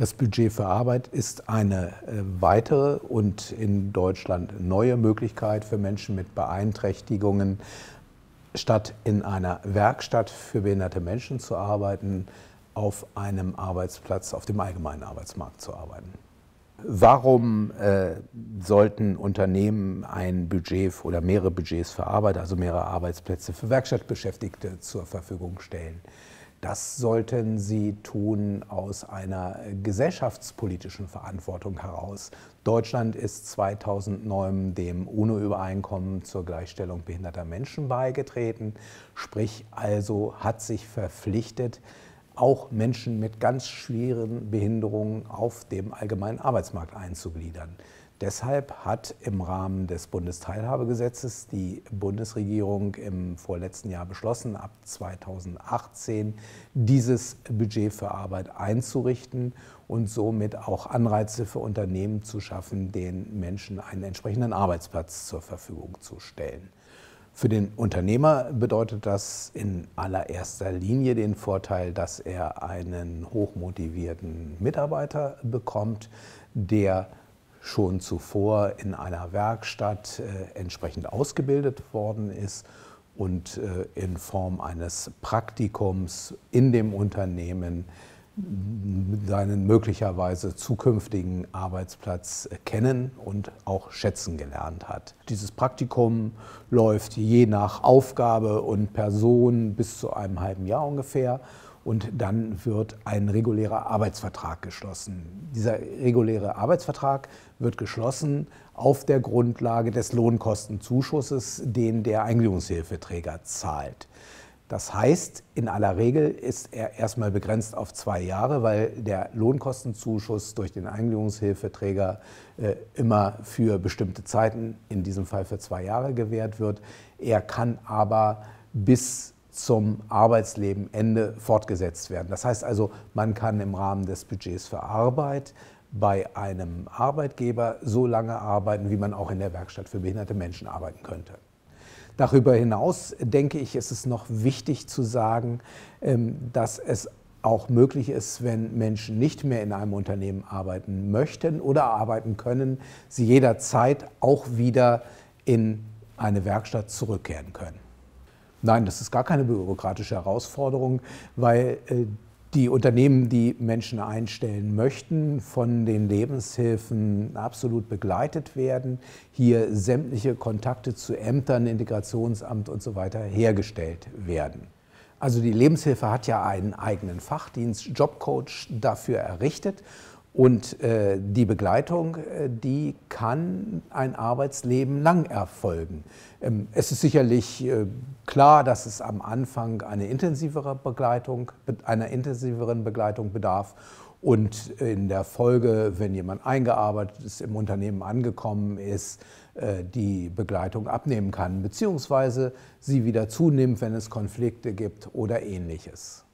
Das Budget für Arbeit ist eine äh, weitere und in Deutschland neue Möglichkeit für Menschen mit Beeinträchtigungen, statt in einer Werkstatt für behinderte Menschen zu arbeiten, auf einem Arbeitsplatz, auf dem allgemeinen Arbeitsmarkt zu arbeiten. Warum äh, sollten Unternehmen ein Budget oder mehrere Budgets für Arbeit, also mehrere Arbeitsplätze für Werkstattbeschäftigte zur Verfügung stellen? Das sollten sie tun aus einer gesellschaftspolitischen Verantwortung heraus. Deutschland ist 2009 dem UNO-Übereinkommen zur Gleichstellung behinderter Menschen beigetreten, sprich also hat sich verpflichtet, auch Menschen mit ganz schweren Behinderungen auf dem allgemeinen Arbeitsmarkt einzugliedern. Deshalb hat im Rahmen des Bundesteilhabegesetzes die Bundesregierung im vorletzten Jahr beschlossen, ab 2018 dieses Budget für Arbeit einzurichten und somit auch Anreize für Unternehmen zu schaffen, den Menschen einen entsprechenden Arbeitsplatz zur Verfügung zu stellen. Für den Unternehmer bedeutet das in allererster Linie den Vorteil, dass er einen hochmotivierten Mitarbeiter bekommt, der schon zuvor in einer Werkstatt äh, entsprechend ausgebildet worden ist und äh, in Form eines Praktikums in dem Unternehmen seinen möglicherweise zukünftigen Arbeitsplatz äh, kennen und auch schätzen gelernt hat. Dieses Praktikum läuft je nach Aufgabe und Person bis zu einem halben Jahr ungefähr und dann wird ein regulärer Arbeitsvertrag geschlossen. Dieser reguläre Arbeitsvertrag wird geschlossen auf der Grundlage des Lohnkostenzuschusses, den der Eingliederungshilfeträger zahlt. Das heißt, in aller Regel ist er erstmal begrenzt auf zwei Jahre, weil der Lohnkostenzuschuss durch den Eingliederungshilfeträger äh, immer für bestimmte Zeiten, in diesem Fall für zwei Jahre, gewährt wird. Er kann aber bis zum Arbeitslebenende fortgesetzt werden. Das heißt also, man kann im Rahmen des Budgets für Arbeit bei einem Arbeitgeber so lange arbeiten, wie man auch in der Werkstatt für behinderte Menschen arbeiten könnte. Darüber hinaus denke ich, ist es noch wichtig zu sagen, ähm, dass es auch möglich ist, wenn Menschen nicht mehr in einem Unternehmen arbeiten möchten oder arbeiten können, sie jederzeit auch wieder in eine Werkstatt zurückkehren können. Nein, das ist gar keine bürokratische Herausforderung, weil äh, die Unternehmen, die Menschen einstellen möchten, von den Lebenshilfen absolut begleitet werden, hier sämtliche Kontakte zu Ämtern, Integrationsamt und so weiter hergestellt werden. Also die Lebenshilfe hat ja einen eigenen Fachdienst, Jobcoach, dafür errichtet und äh, die Begleitung, äh, die kann ein Arbeitsleben lang erfolgen. Ähm, es ist sicherlich äh, klar, dass es am Anfang eine intensivere Begleitung, einer intensiveren Begleitung bedarf. Und in der Folge, wenn jemand eingearbeitet ist, im Unternehmen angekommen ist, äh, die Begleitung abnehmen kann, beziehungsweise sie wieder zunimmt, wenn es Konflikte gibt oder ähnliches.